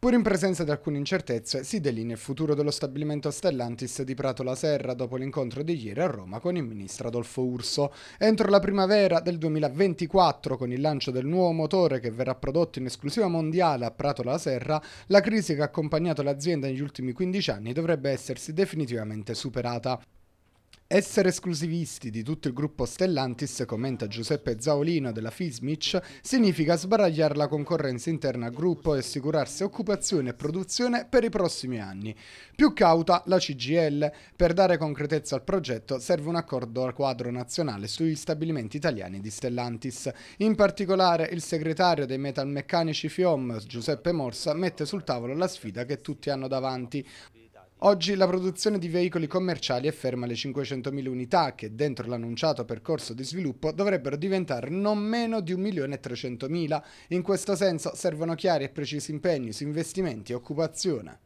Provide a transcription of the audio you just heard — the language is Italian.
Pur in presenza di alcune incertezze, si delinea il futuro dello stabilimento Stellantis di Prato la Serra dopo l'incontro di ieri a Roma con il ministro Adolfo Urso. Entro la primavera del 2024, con il lancio del nuovo motore che verrà prodotto in esclusiva mondiale a Prato la Serra, la crisi che ha accompagnato l'azienda negli ultimi 15 anni dovrebbe essersi definitivamente superata. Essere esclusivisti di tutto il gruppo Stellantis, commenta Giuseppe Zaolino della Fismic, significa sbaragliare la concorrenza interna al gruppo e assicurarsi occupazione e produzione per i prossimi anni. Più cauta la CGL. Per dare concretezza al progetto serve un accordo al quadro nazionale sugli stabilimenti italiani di Stellantis. In particolare il segretario dei metalmeccanici FIOM, Giuseppe Morsa, mette sul tavolo la sfida che tutti hanno davanti Oggi la produzione di veicoli commerciali è ferma alle 500.000 unità che dentro l'annunciato percorso di sviluppo dovrebbero diventare non meno di 1.300.000. In questo senso servono chiari e precisi impegni su investimenti e occupazione.